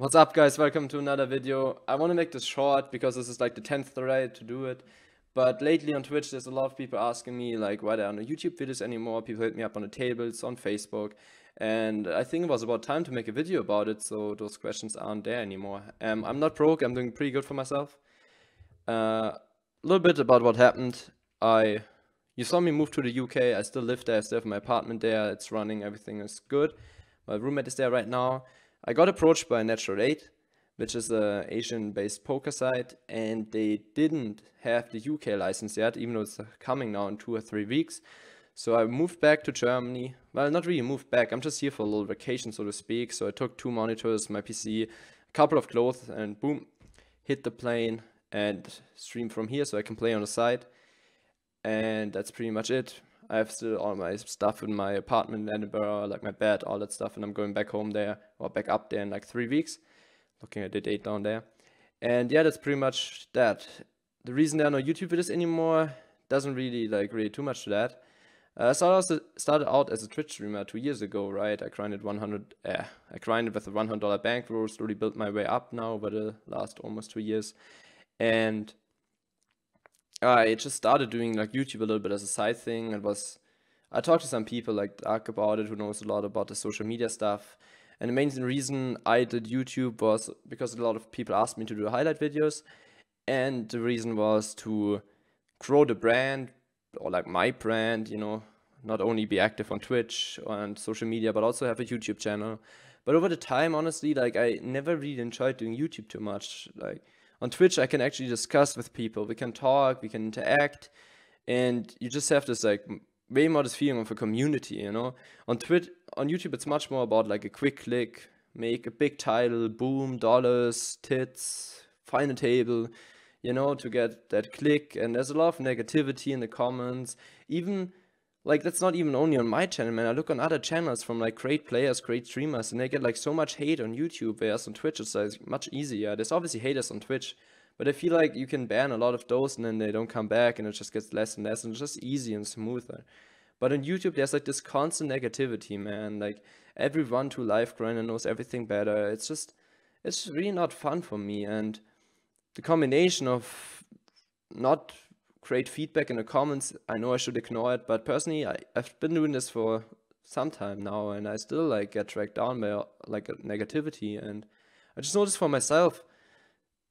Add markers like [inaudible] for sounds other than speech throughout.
What's up guys, welcome to another video. I want to make this short because this is like the 10th try to do it. But lately on Twitch there's a lot of people asking me like why there are no YouTube videos anymore. People hit me up on the tables, on Facebook. And I think it was about time to make a video about it so those questions aren't there anymore. Um, I'm not broke, I'm doing pretty good for myself. Uh, a uh, little bit about what happened. I, You saw me move to the UK, I still live there, I still have my apartment there, it's running, everything is good. My roommate is there right now. I got approached by Natural 8, which is an Asian-based poker site, and they didn't have the UK license yet, even though it's coming now in two or three weeks. So I moved back to Germany. Well, not really moved back. I'm just here for a little vacation, so to speak. So I took two monitors, my PC, a couple of clothes, and boom, hit the plane and stream from here so I can play on the side. And that's pretty much it. I have still all my stuff in my apartment in Edinburgh, like my bed, all that stuff, and I'm going back home there or back up there in like three weeks. Looking at the date down there. And yeah, that's pretty much that. The reason there are no YouTube videos anymore doesn't really like really too much to that. Uh, so I started, started out as a Twitch streamer two years ago, right? I grinded 100, eh, I grinded with a $100 bankroll, slowly built my way up now over the last almost two years. And Ah, I just started doing like YouTube a little bit as a side thing It was I talked to some people like Dark about it who knows a lot about the social media stuff. And the main reason I did YouTube was because a lot of people asked me to do highlight videos and the reason was to grow the brand or like my brand, you know, not only be active on Twitch and social media but also have a YouTube channel. But over the time honestly like I never really enjoyed doing YouTube too much. Like on Twitch, I can actually discuss with people. We can talk, we can interact, and you just have this like way more this feeling of a community, you know. On Twitch, on YouTube, it's much more about like a quick click, make a big title, boom, dollars, tits, find a table, you know, to get that click. And there's a lot of negativity in the comments, even like that's not even only on my channel man i look on other channels from like great players great streamers and they get like so much hate on youtube whereas on twitch it's like much easier there's obviously haters on twitch but i feel like you can ban a lot of those and then they don't come back and it just gets less and less and it's just easy and smoother but on youtube there's like this constant negativity man like everyone to life grinder knows everything better it's just it's really not fun for me and the combination of not great feedback in the comments. I know I should ignore it, but personally, I, I've been doing this for some time now, and I still like get dragged down by like negativity. And I just noticed for myself,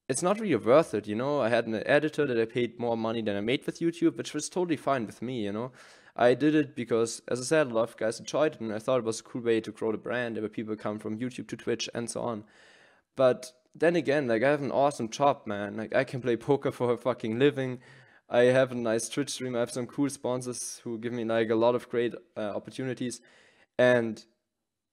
it's not really worth it. You know, I had an editor that I paid more money than I made with YouTube, which was totally fine with me. You know, I did it because, as I said, a lot of guys enjoyed it, and I thought it was a cool way to grow the brand. There were people come from YouTube to Twitch and so on. But then again, like I have an awesome job, man. Like I can play poker for a fucking living. I have a nice Twitch stream. I have some cool sponsors who give me like a lot of great uh, opportunities. And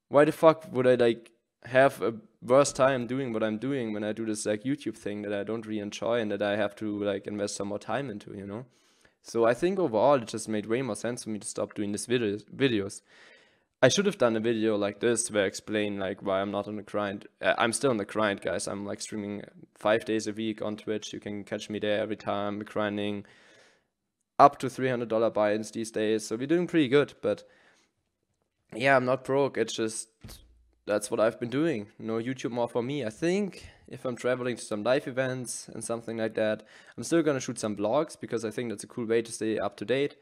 why the fuck would I like have a worse time doing what I'm doing when I do this like YouTube thing that I don't really enjoy and that I have to like invest some more time into, you know? So I think overall it just made way more sense for me to stop doing these videos videos. I should have done a video like this where I explain like why I'm not on the grind. Uh, I'm still on the grind, guys. I'm like streaming five days a week on Twitch. You can catch me there every time. We're grinding up to $300 buy-ins these days. So we're doing pretty good, but yeah, I'm not broke. It's just, that's what I've been doing. No YouTube more for me. I think if I'm traveling to some live events and something like that, I'm still going to shoot some vlogs because I think that's a cool way to stay up to date.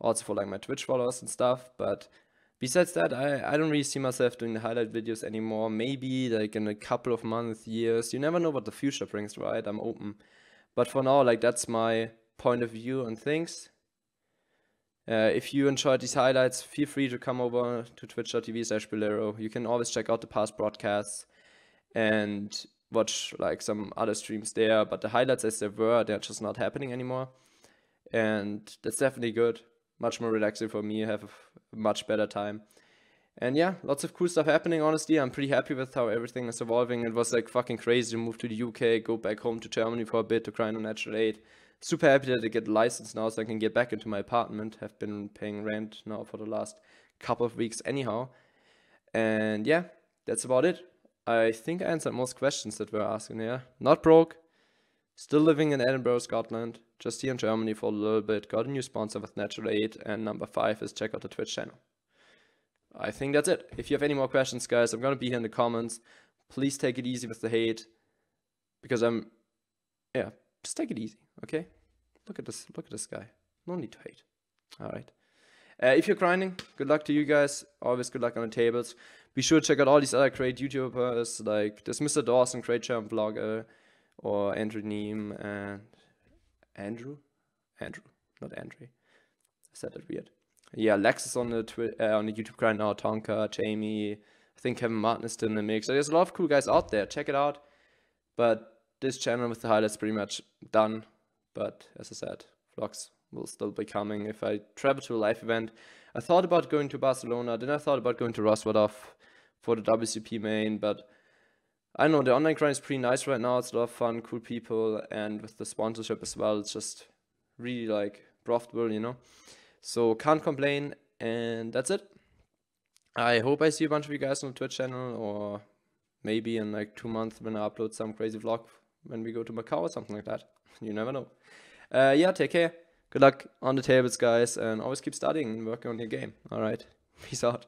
Also for like my Twitch followers and stuff, but Besides that, I, I don't really see myself doing the highlight videos anymore. Maybe like in a couple of months, years. You never know what the future brings, right? I'm open. But for now, like that's my point of view on things. Uh, if you enjoyed these highlights, feel free to come over to twitch.tv slash Bolero. You can always check out the past broadcasts and watch like some other streams there. But the highlights as they were, they're just not happening anymore. And that's definitely good much more relaxing for me, have a much better time. And yeah, lots of cool stuff happening, honestly. I'm pretty happy with how everything is evolving. It was like fucking crazy to move to the UK, go back home to Germany for a bit to cry on natural aid. Super happy that I get licensed now so I can get back into my apartment. Have been paying rent now for the last couple of weeks anyhow. And yeah, that's about it. I think I answered most questions that were asking here. Not broke, Still living in Edinburgh, Scotland, just here in Germany for a little bit, got a new sponsor with Natural Aid, and number five is check out the Twitch channel. I think that's it. If you have any more questions, guys, I'm gonna be here in the comments. Please take it easy with the hate, because I'm, yeah, just take it easy, okay? Look at this, look at this guy. No need to hate. All right. Uh, if you're grinding, good luck to you guys. Always good luck on the tables. Be sure to check out all these other great YouTubers like this Mr. Dawson, great German vlogger or Andrew Neem and Andrew, Andrew, not Andrew. I said that weird. Yeah, Lex is on the twi- uh, on the YouTube grind now. Tonka, Jamie, I think Kevin Martin is still in the mix. There's a lot of cool guys out there. Check it out. But this channel with the highlights pretty much done. But as I said, vlogs will still be coming if I travel to a live event. I thought about going to Barcelona, then I thought about going to Roswatov for the WCP main, but I know the online grind is pretty nice right now. It's a lot of fun, cool people, and with the sponsorship as well, it's just really like profitable, you know. So can't complain, and that's it. I hope I see a bunch of you guys on the Twitch channel, or maybe in like two months when I upload some crazy vlog when we go to Macau or something like that. [laughs] You never know. Uh, yeah, take care. Good luck on the tables, guys, and always keep studying and working on your game. All right, [laughs] peace out.